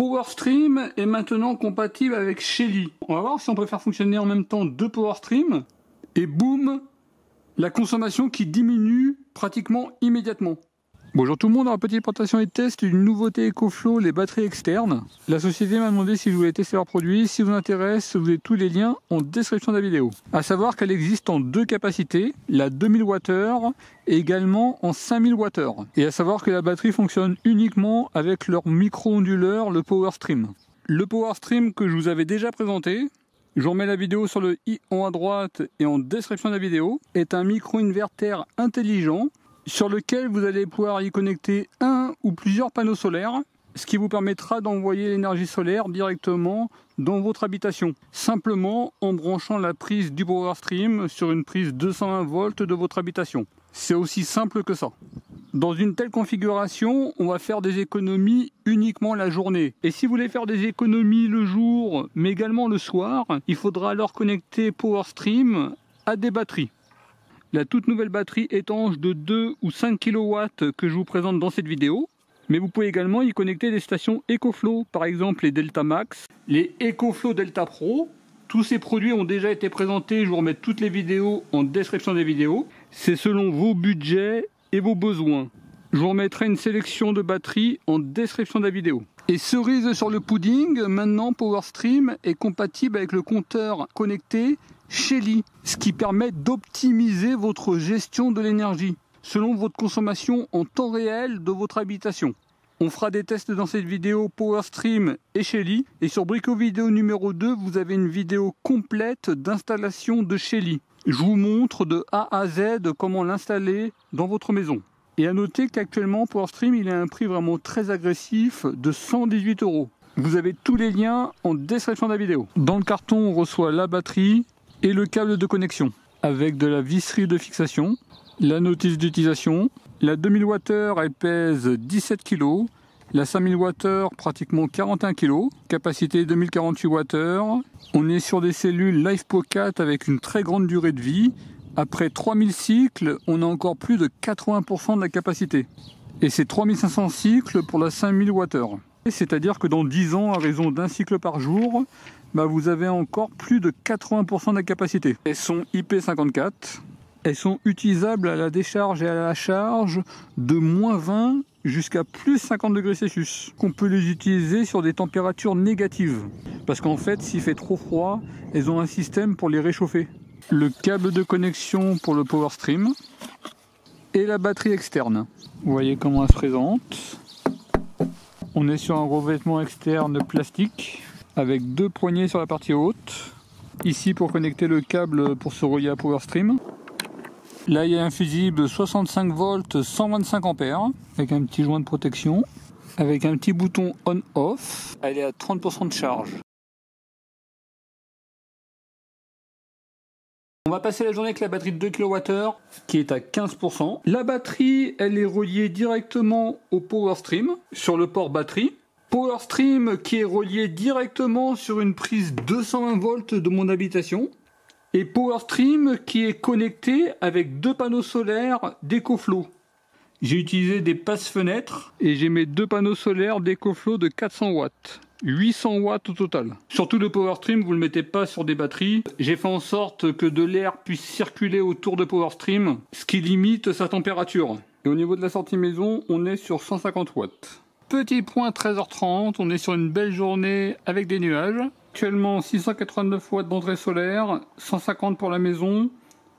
PowerStream est maintenant compatible avec Shelly. On va voir si on peut faire fonctionner en même temps deux PowerStream. Et boum, la consommation qui diminue pratiquement immédiatement. Bonjour tout le monde, alors petite présentation et test une nouveauté EcoFlow, les batteries externes. La société m'a demandé si je voulais tester leurs produits, si vous intéresse, vous avez tous les liens en description de la vidéo. À savoir qu'elle existe en deux capacités, la 2000 Wh et également en 5000 Wh. Et à savoir que la batterie fonctionne uniquement avec leur micro-onduleur, le PowerStream. Le PowerStream que je vous avais déjà présenté, je vous remets la vidéo sur le i en haut à droite et en description de la vidéo, est un micro-inverter intelligent sur lequel vous allez pouvoir y connecter un ou plusieurs panneaux solaires, ce qui vous permettra d'envoyer l'énergie solaire directement dans votre habitation, simplement en branchant la prise du PowerStream sur une prise 220 volts de votre habitation. C'est aussi simple que ça. Dans une telle configuration, on va faire des économies uniquement la journée. Et si vous voulez faire des économies le jour, mais également le soir, il faudra alors connecter PowerStream à des batteries la toute nouvelle batterie étanche de 2 ou 5 kW que je vous présente dans cette vidéo. Mais vous pouvez également y connecter des stations EcoFlow, par exemple les Delta Max, les EcoFlow Delta Pro. Tous ces produits ont déjà été présentés, je vous remets toutes les vidéos en description des vidéos. C'est selon vos budgets et vos besoins. Je vous remettrai une sélection de batteries en description de la vidéo. Et cerise sur le pudding, maintenant PowerStream est compatible avec le compteur connecté Shelly, ce qui permet d'optimiser votre gestion de l'énergie selon votre consommation en temps réel de votre habitation. On fera des tests dans cette vidéo PowerStream et Shelly. Et sur Brico Vidéo numéro 2, vous avez une vidéo complète d'installation de Shelly. Je vous montre de A à Z comment l'installer dans votre maison. Et à noter qu'actuellement, PowerStream, il a un prix vraiment très agressif de 118 euros. Vous avez tous les liens en description de la vidéo. Dans le carton, on reçoit la batterie, et le câble de connexion avec de la visserie de fixation, la notice d'utilisation. La 2000 Wh elle pèse 17 kg, la 5000 Wh pratiquement 41 kg, capacité 2048 Wh. On est sur des cellules LifePo 4 avec une très grande durée de vie. Après 3000 cycles, on a encore plus de 80% de la capacité. Et c'est 3500 cycles pour la 5000 Wh. C'est-à-dire que dans 10 ans, à raison d'un cycle par jour, bah, vous avez encore plus de 80% de la capacité. Elles sont IP54. Elles sont utilisables à la décharge et à la charge de moins 20 jusqu'à plus 50 degrés Celsius. Qu'on peut les utiliser sur des températures négatives. Parce qu'en fait, s'il fait trop froid, elles ont un système pour les réchauffer. Le câble de connexion pour le power stream et la batterie externe. Vous voyez comment elle se présente. On est sur un revêtement externe plastique avec deux poignées sur la partie haute. Ici pour connecter le câble pour se relier à PowerStream. Là il y a un fusible 65 volts 125 a avec un petit joint de protection. Avec un petit bouton on-off, elle est à 30% de charge. On va passer la journée avec la batterie de 2 kWh qui est à 15%. La batterie, elle est reliée directement au PowerStream sur le port batterie. PowerStream qui est relié directement sur une prise 220 volts de mon habitation et PowerStream qui est connecté avec deux panneaux solaires d'EcoFlow. J'ai utilisé des passes-fenêtres et j'ai mes deux panneaux solaires d'EcoFlow de 400 watts. 800 watts au total. Surtout le PowerStream, vous ne le mettez pas sur des batteries. J'ai fait en sorte que de l'air puisse circuler autour de PowerStream, ce qui limite sa température. Et au niveau de la sortie maison, on est sur 150 watts. Petit point 13h30, on est sur une belle journée avec des nuages. Actuellement 689 watts d'entrée solaire, 150 pour la maison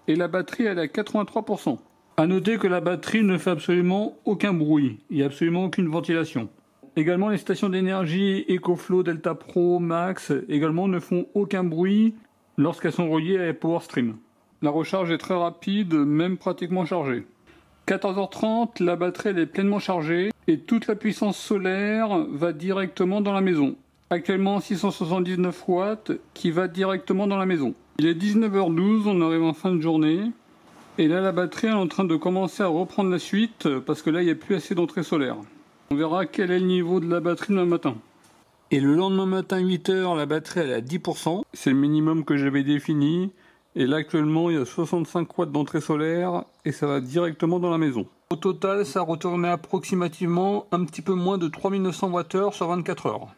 et la batterie elle est à 83%. A noter que la batterie ne fait absolument aucun bruit, il n'y a absolument aucune ventilation. Également les stations d'énergie EcoFlow, Delta Pro, Max également ne font aucun bruit lorsqu'elles sont reliées à PowerStream. La recharge est très rapide, même pratiquement chargée. 14h30, la batterie est pleinement chargée, et toute la puissance solaire va directement dans la maison. Actuellement 679 watts qui va directement dans la maison. Il est 19h12, on arrive en fin de journée. Et là la batterie est en train de commencer à reprendre la suite parce que là il n'y a plus assez d'entrée solaire. On verra quel est le niveau de la batterie demain matin. Et le lendemain matin 8h, la batterie elle est à 10%. C'est le minimum que j'avais défini. Et là actuellement il y a 65 watts d'entrée solaire et ça va directement dans la maison. Au total, ça retournait approximativement un petit peu moins de 3900 Wh sur 24 heures.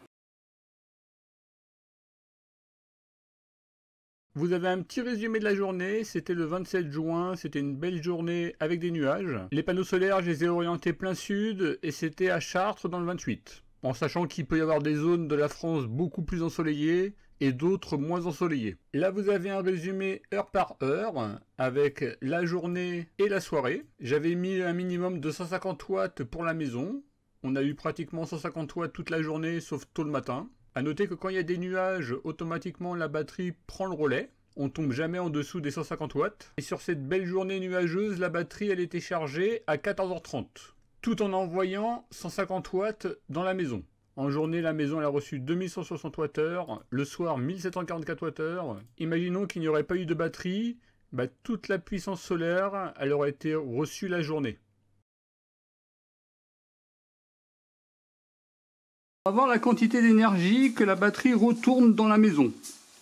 Vous avez un petit résumé de la journée, c'était le 27 juin, c'était une belle journée avec des nuages. Les panneaux solaires, je les ai orientés plein sud et c'était à Chartres dans le 28. En sachant qu'il peut y avoir des zones de la France beaucoup plus ensoleillées, et d'autres moins ensoleillés. Là, vous avez un résumé heure par heure avec la journée et la soirée. J'avais mis un minimum de 150 watts pour la maison. On a eu pratiquement 150 watts toute la journée sauf tôt le matin. À noter que quand il y a des nuages, automatiquement la batterie prend le relais. On tombe jamais en dessous des 150 watts. Et sur cette belle journée nuageuse, la batterie elle était chargée à 14h30 tout en envoyant 150 watts dans la maison. En journée, la maison a reçu 2160 Wh, le soir 1744 Wh. Imaginons qu'il n'y aurait pas eu de batterie, bah, toute la puissance solaire elle aurait été reçue la journée. On va voir la quantité d'énergie que la batterie retourne dans la maison.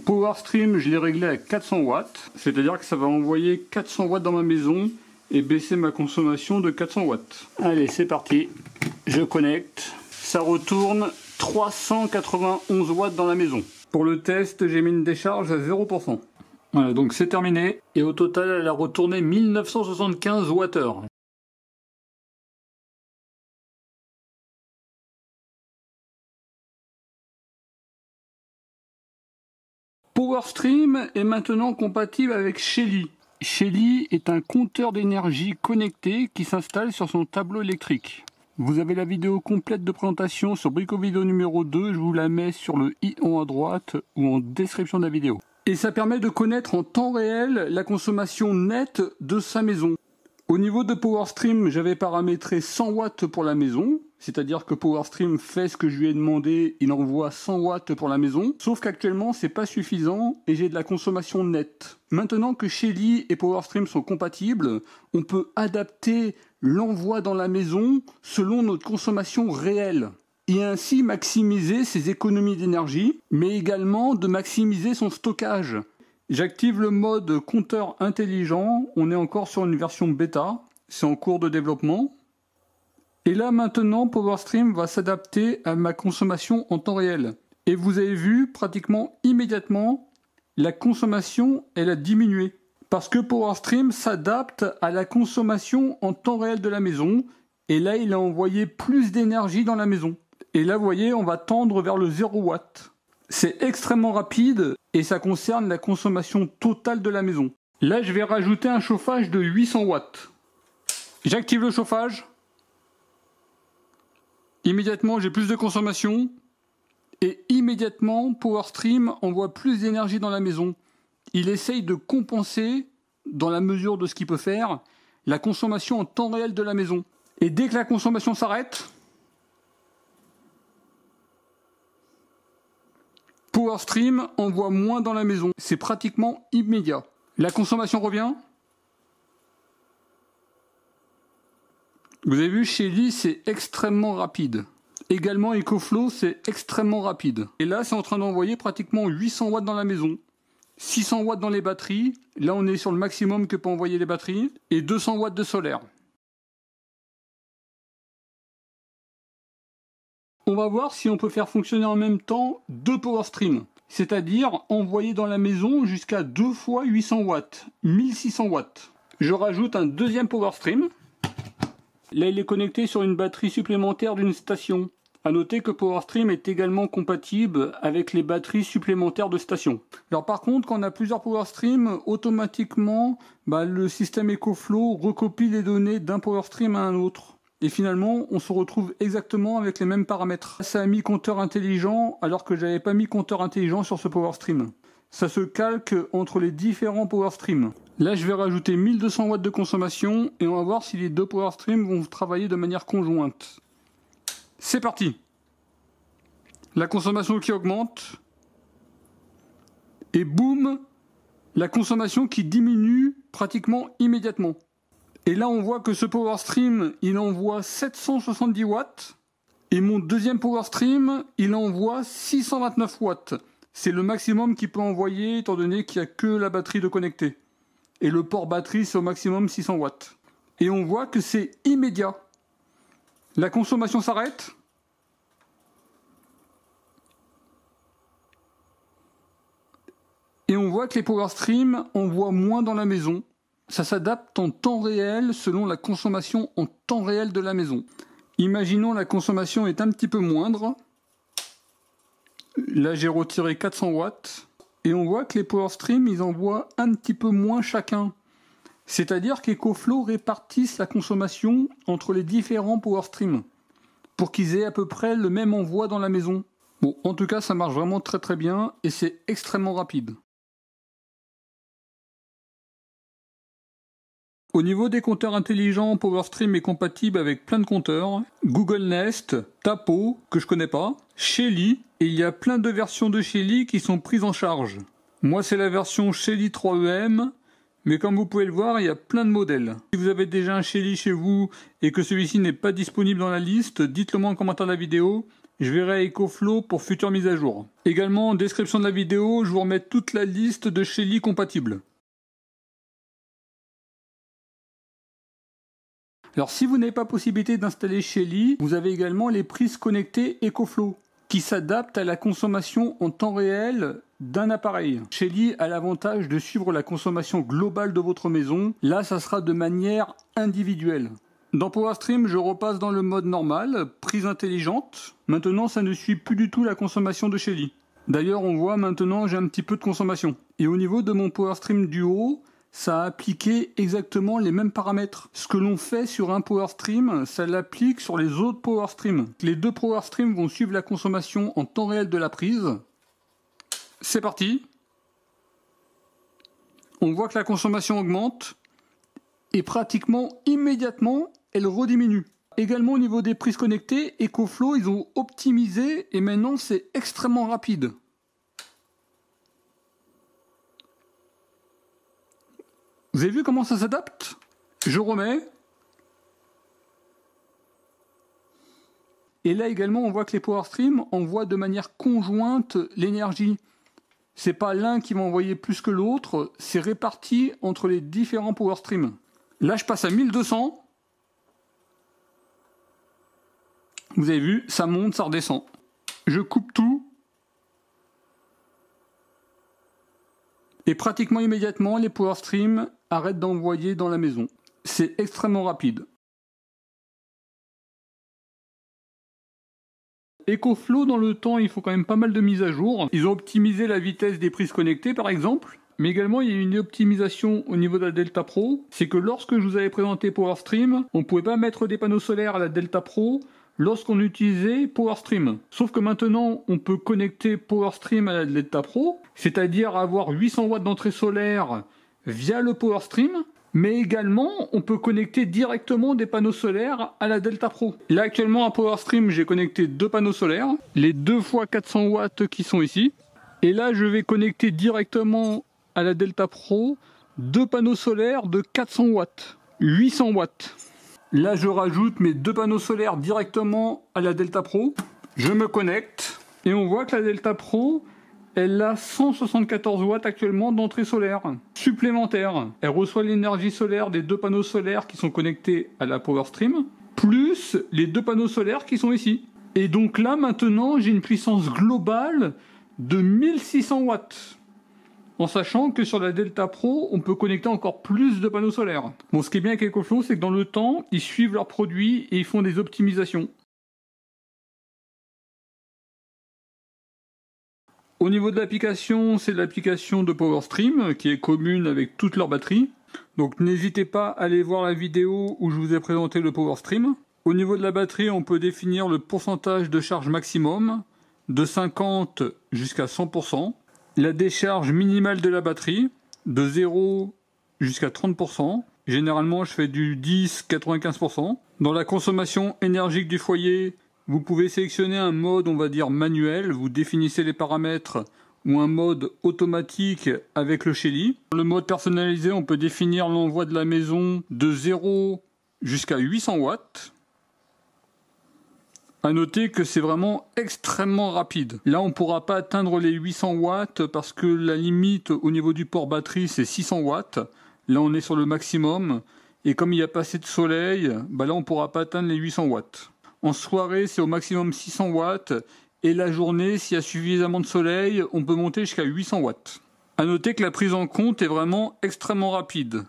PowerStream, je l'ai réglé à 400 watts, c'est-à-dire que ça va envoyer 400 watts dans ma maison et baisser ma consommation de 400 watts. Allez, c'est parti, je connecte ça retourne 391 watts dans la maison. Pour le test, j'ai mis une décharge à 0%. Voilà, donc c'est terminé. Et au total, elle a retourné 1975 Wh. PowerStream est maintenant compatible avec Shelly. Shelly est un compteur d'énergie connecté qui s'installe sur son tableau électrique. Vous avez la vidéo complète de présentation sur Brico Video numéro 2, je vous la mets sur le i en à droite ou en description de la vidéo. Et ça permet de connaître en temps réel la consommation nette de sa maison. Au niveau de PowerStream, j'avais paramétré 100 watts pour la maison, c'est-à-dire que PowerStream fait ce que je lui ai demandé, il envoie 100 watts pour la maison, sauf qu'actuellement c'est pas suffisant et j'ai de la consommation nette. Maintenant que Shelly et PowerStream sont compatibles, on peut adapter l'envoi dans la maison selon notre consommation réelle et ainsi maximiser ses économies d'énergie, mais également de maximiser son stockage. J'active le mode compteur intelligent, on est encore sur une version bêta, c'est en cours de développement, et là maintenant, PowerStream va s'adapter à ma consommation en temps réel. Et vous avez vu, pratiquement immédiatement, la consommation, elle a diminué. Parce que PowerStream s'adapte à la consommation en temps réel de la maison. Et là, il a envoyé plus d'énergie dans la maison. Et là, vous voyez, on va tendre vers le 0 watt. C'est extrêmement rapide et ça concerne la consommation totale de la maison. Là, je vais rajouter un chauffage de 800 watts. J'active le chauffage. Immédiatement, j'ai plus de consommation. Et immédiatement, PowerStream envoie plus d'énergie dans la maison. Il essaye de compenser, dans la mesure de ce qu'il peut faire, la consommation en temps réel de la maison. Et dès que la consommation s'arrête, PowerStream envoie moins dans la maison. C'est pratiquement immédiat. La consommation revient, Vous avez vu, chez Lee, c'est extrêmement rapide. Également, EcoFlow, c'est extrêmement rapide. Et là, c'est en train d'envoyer pratiquement 800 watts dans la maison. 600 watts dans les batteries. Là, on est sur le maximum que peut envoyer les batteries. Et 200 watts de solaire. On va voir si on peut faire fonctionner en même temps deux power streams, c'est-à-dire envoyer dans la maison jusqu'à 2 fois 800 watts, 1600 watts. Je rajoute un deuxième power stream Là, il est connecté sur une batterie supplémentaire d'une station. À noter que PowerStream est également compatible avec les batteries supplémentaires de station. Alors par contre, quand on a plusieurs PowerStream, automatiquement, bah, le système EcoFlow recopie les données d'un PowerStream à un autre. Et finalement, on se retrouve exactement avec les mêmes paramètres. Ça a mis compteur intelligent alors que j'avais pas mis compteur intelligent sur ce PowerStream ça se calque entre les différents power streams. Là, je vais rajouter 1200 watts de consommation et on va voir si les deux power streams vont travailler de manière conjointe. C'est parti La consommation qui augmente. Et boum La consommation qui diminue pratiquement immédiatement. Et là, on voit que ce power stream, il envoie 770 watts. Et mon deuxième power stream, il envoie 629 watts. C'est le maximum qu'il peut envoyer étant donné qu'il n'y a que la batterie de connecter. Et le port batterie, c'est au maximum 600 watts. Et on voit que c'est immédiat. La consommation s'arrête. Et on voit que les PowerStream, on voit moins dans la maison. Ça s'adapte en temps réel selon la consommation en temps réel de la maison. Imaginons la consommation est un petit peu moindre, Là, j'ai retiré 400 watts. Et on voit que les power streams ils envoient un petit peu moins chacun. C'est-à-dire qu'EcoFlow répartissent la consommation entre les différents stream pour qu'ils aient à peu près le même envoi dans la maison. Bon, en tout cas, ça marche vraiment très très bien et c'est extrêmement rapide. Au niveau des compteurs intelligents, PowerStream est compatible avec plein de compteurs. Google Nest, Tapo, que je connais pas, Shelly, et il y a plein de versions de Shelly qui sont prises en charge. Moi c'est la version Shelly 3EM, mais comme vous pouvez le voir, il y a plein de modèles. Si vous avez déjà un Shelly chez vous et que celui-ci n'est pas disponible dans la liste, dites-le moi en commentaire de la vidéo. Je verrai EcoFlow pour future mise à jour. Également en description de la vidéo, je vous remets toute la liste de Shelly compatibles. Alors si vous n'avez pas possibilité d'installer Shelly, vous avez également les prises connectées EcoFlow qui s'adaptent à la consommation en temps réel d'un appareil. Shelly a l'avantage de suivre la consommation globale de votre maison. Là, ça sera de manière individuelle. Dans PowerStream, je repasse dans le mode normal, prise intelligente. Maintenant, ça ne suit plus du tout la consommation de Shelly. D'ailleurs, on voit maintenant, j'ai un petit peu de consommation. Et au niveau de mon PowerStream Duo, ça a appliqué exactement les mêmes paramètres. Ce que l'on fait sur un power stream, ça l'applique sur les autres power streams. Les deux power streams vont suivre la consommation en temps réel de la prise. C'est parti. On voit que la consommation augmente et pratiquement immédiatement, elle rediminue. Également au niveau des prises connectées, EcoFlow, ils ont optimisé et maintenant c'est extrêmement rapide. Vous avez vu comment ça s'adapte Je remets. Et là également, on voit que les power streams envoient de manière conjointe l'énergie. C'est pas l'un qui va envoyer plus que l'autre, c'est réparti entre les différents power streams. Là, je passe à 1200. Vous avez vu, ça monte, ça redescend. Je coupe tout. Et pratiquement immédiatement, les power stream arrête d'envoyer dans la maison. C'est extrêmement rapide. EcoFlow, dans le temps, il faut quand même pas mal de mises à jour. Ils ont optimisé la vitesse des prises connectées, par exemple. Mais également, il y a une optimisation au niveau de la Delta Pro. C'est que lorsque je vous avais présenté PowerStream, on ne pouvait pas mettre des panneaux solaires à la Delta Pro lorsqu'on utilisait PowerStream. Sauf que maintenant, on peut connecter PowerStream à la Delta Pro, c'est-à-dire avoir 800 watts d'entrée solaire via le PowerStream, mais également, on peut connecter directement des panneaux solaires à la Delta Pro. Là, actuellement, à PowerStream, j'ai connecté deux panneaux solaires, les deux fois 400 watts qui sont ici. Et là, je vais connecter directement à la Delta Pro deux panneaux solaires de 400 watts, 800 watts. Là, je rajoute mes deux panneaux solaires directement à la Delta Pro. Je me connecte et on voit que la Delta Pro elle a 174 watts actuellement d'entrée solaire supplémentaire. Elle reçoit l'énergie solaire des deux panneaux solaires qui sont connectés à la power stream plus les deux panneaux solaires qui sont ici. Et donc là, maintenant, j'ai une puissance globale de 1600 watts. En sachant que sur la Delta Pro, on peut connecter encore plus de panneaux solaires. Bon, ce qui est bien avec EcoFlow, c'est que dans le temps, ils suivent leurs produits et ils font des optimisations. Au niveau de l'application, c'est l'application de PowerStream qui est commune avec toutes leurs batteries. Donc n'hésitez pas à aller voir la vidéo où je vous ai présenté le PowerStream. Au niveau de la batterie, on peut définir le pourcentage de charge maximum de 50 jusqu'à 100%, la décharge minimale de la batterie de 0 jusqu'à 30%. Généralement, je fais du 10-95%. Dans la consommation énergique du foyer, vous pouvez sélectionner un mode, on va dire manuel, vous définissez les paramètres ou un mode automatique avec le Shelly. Le mode personnalisé, on peut définir l'envoi de la maison de 0 jusqu'à 800 watts. À noter que c'est vraiment extrêmement rapide. Là, on ne pourra pas atteindre les 800 watts parce que la limite au niveau du port batterie, c'est 600 watts. Là, on est sur le maximum. Et comme il n'y a pas assez de soleil, bah là, on ne pourra pas atteindre les 800 watts. En soirée, c'est au maximum 600 watts. Et la journée, s'il y a suffisamment de soleil, on peut monter jusqu'à 800 watts. A noter que la prise en compte est vraiment extrêmement rapide.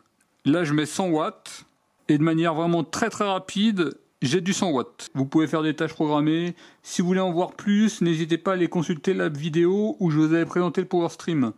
Là, je mets 100 watts. Et de manière vraiment très très rapide, j'ai du 100 watts. Vous pouvez faire des tâches programmées. Si vous voulez en voir plus, n'hésitez pas à aller consulter la vidéo où je vous avais présenté le Power Stream.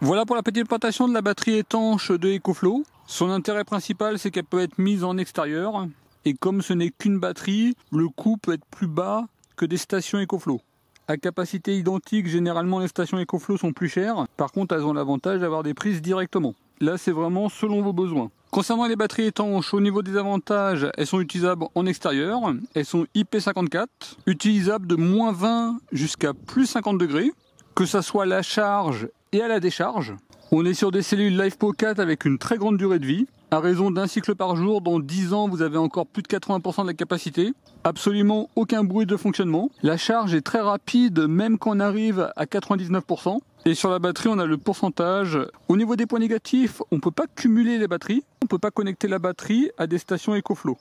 Voilà pour la petite plantation de la batterie étanche de EcoFlow. Son intérêt principal, c'est qu'elle peut être mise en extérieur. Et comme ce n'est qu'une batterie, le coût peut être plus bas que des stations EcoFlow. À capacité identique, généralement les stations EcoFlow sont plus chères. Par contre, elles ont l'avantage d'avoir des prises directement. Là, c'est vraiment selon vos besoins. Concernant les batteries étanches, au niveau des avantages, elles sont utilisables en extérieur. Elles sont IP54, utilisables de moins 20 jusqu'à plus 50 degrés. Que ça soit la charge et à la décharge. On est sur des cellules LifePo 4 avec une très grande durée de vie. À raison d'un cycle par jour, dans 10 ans, vous avez encore plus de 80% de la capacité. Absolument aucun bruit de fonctionnement. La charge est très rapide, même quand on arrive à 99%. Et sur la batterie, on a le pourcentage. Au niveau des points négatifs, on ne peut pas cumuler les batteries. On ne peut pas connecter la batterie à des stations EcoFlow.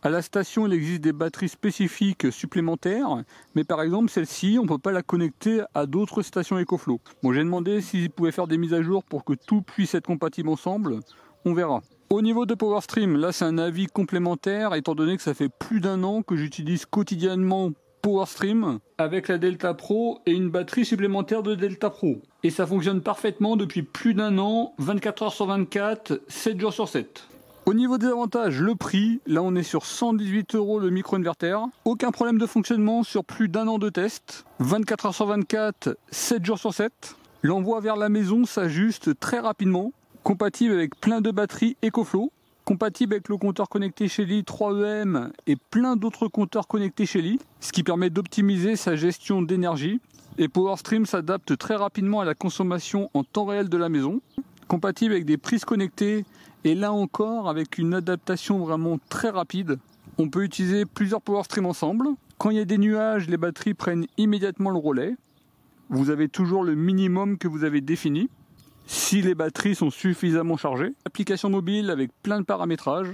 À la station, il existe des batteries spécifiques supplémentaires, mais par exemple celle-ci, on ne peut pas la connecter à d'autres stations EcoFlow. Bon, j'ai demandé s'ils pouvaient faire des mises à jour pour que tout puisse être compatible ensemble, on verra. Au niveau de PowerStream, là c'est un avis complémentaire, étant donné que ça fait plus d'un an que j'utilise quotidiennement PowerStream avec la Delta Pro et une batterie supplémentaire de Delta Pro. Et ça fonctionne parfaitement depuis plus d'un an, 24 heures sur 24, 7 jours sur 7. Au niveau des avantages, le prix, là on est sur 118 euros le micro-inverter. Aucun problème de fonctionnement sur plus d'un an de test. 24 h sur 24, 7 jours sur 7. L'envoi vers la maison s'ajuste très rapidement. Compatible avec plein de batteries EcoFlow. Compatible avec le compteur connecté chez LI 3EM et plein d'autres compteurs connectés chez LI, Ce qui permet d'optimiser sa gestion d'énergie. Et PowerStream s'adapte très rapidement à la consommation en temps réel de la maison compatible avec des prises connectées et là encore avec une adaptation vraiment très rapide. On peut utiliser plusieurs power ensemble. Quand il y a des nuages, les batteries prennent immédiatement le relais. Vous avez toujours le minimum que vous avez défini. Si les batteries sont suffisamment chargées, application mobile avec plein de paramétrages.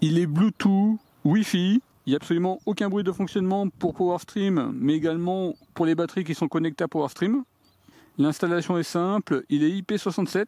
Il est Bluetooth, Wi-Fi, il n'y a absolument aucun bruit de fonctionnement pour PowerStream, mais également pour les batteries qui sont connectées à PowerStream. L'installation est simple, il est IP67,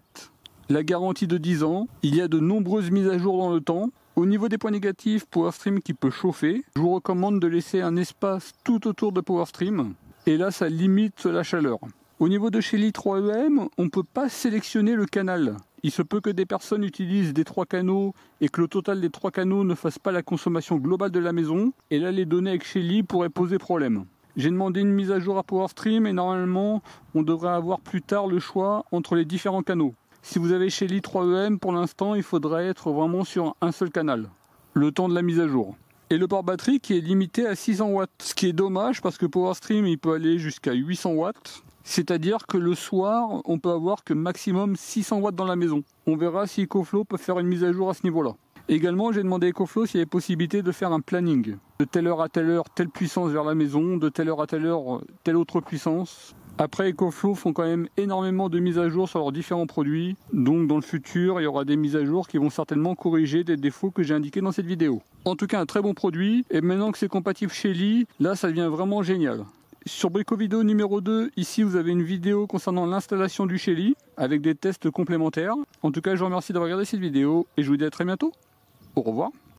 la garantie de 10 ans. Il y a de nombreuses mises à jour dans le temps. Au niveau des points négatifs, PowerStream qui peut chauffer, je vous recommande de laisser un espace tout autour de PowerStream. Et là, ça limite la chaleur. Au niveau de Shelly 3 em on ne peut pas sélectionner le canal. Il se peut que des personnes utilisent des trois canaux et que le total des trois canaux ne fasse pas la consommation globale de la maison. Et là, les données avec Shelly pourraient poser problème. J'ai demandé une mise à jour à PowerStream et normalement, on devrait avoir plus tard le choix entre les différents canaux. Si vous avez chez l'i3EM, pour l'instant, il faudrait être vraiment sur un seul canal, le temps de la mise à jour. Et le port batterie qui est limité à 600 watts, ce qui est dommage parce que PowerStream, il peut aller jusqu'à 800 watts. C'est-à-dire que le soir, on peut avoir que maximum 600 watts dans la maison. On verra si EcoFlow peut faire une mise à jour à ce niveau-là. Également, j'ai demandé à EcoFlow s'il y avait possibilité de faire un planning. De telle heure à telle heure, telle puissance vers la maison, de telle heure à telle heure, euh, telle autre puissance. Après, EcoFlow font quand même énormément de mises à jour sur leurs différents produits, donc dans le futur, il y aura des mises à jour qui vont certainement corriger des défauts que j'ai indiqués dans cette vidéo. En tout cas, un très bon produit, et maintenant que c'est compatible chez là ça devient vraiment génial. Sur Brico numéro 2, ici vous avez une vidéo concernant l'installation du Shelly avec des tests complémentaires. En tout cas, je vous remercie d'avoir regardé cette vidéo et je vous dis à très bientôt. Au revoir.